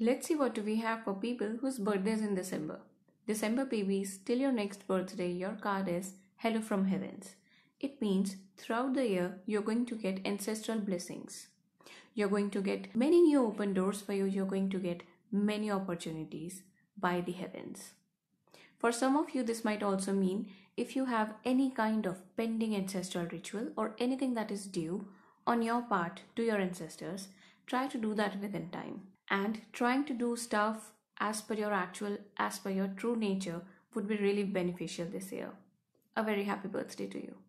Let's see what we have for people whose birthday is in December. December babies, till your next birthday, your card is Hello from Heavens. It means throughout the year, you're going to get ancestral blessings. You're going to get many new open doors for you. You're going to get many opportunities by the heavens. For some of you, this might also mean if you have any kind of pending ancestral ritual or anything that is due on your part to your ancestors, try to do that within time. And trying to do stuff as per your actual, as per your true nature would be really beneficial this year. A very happy birthday to you.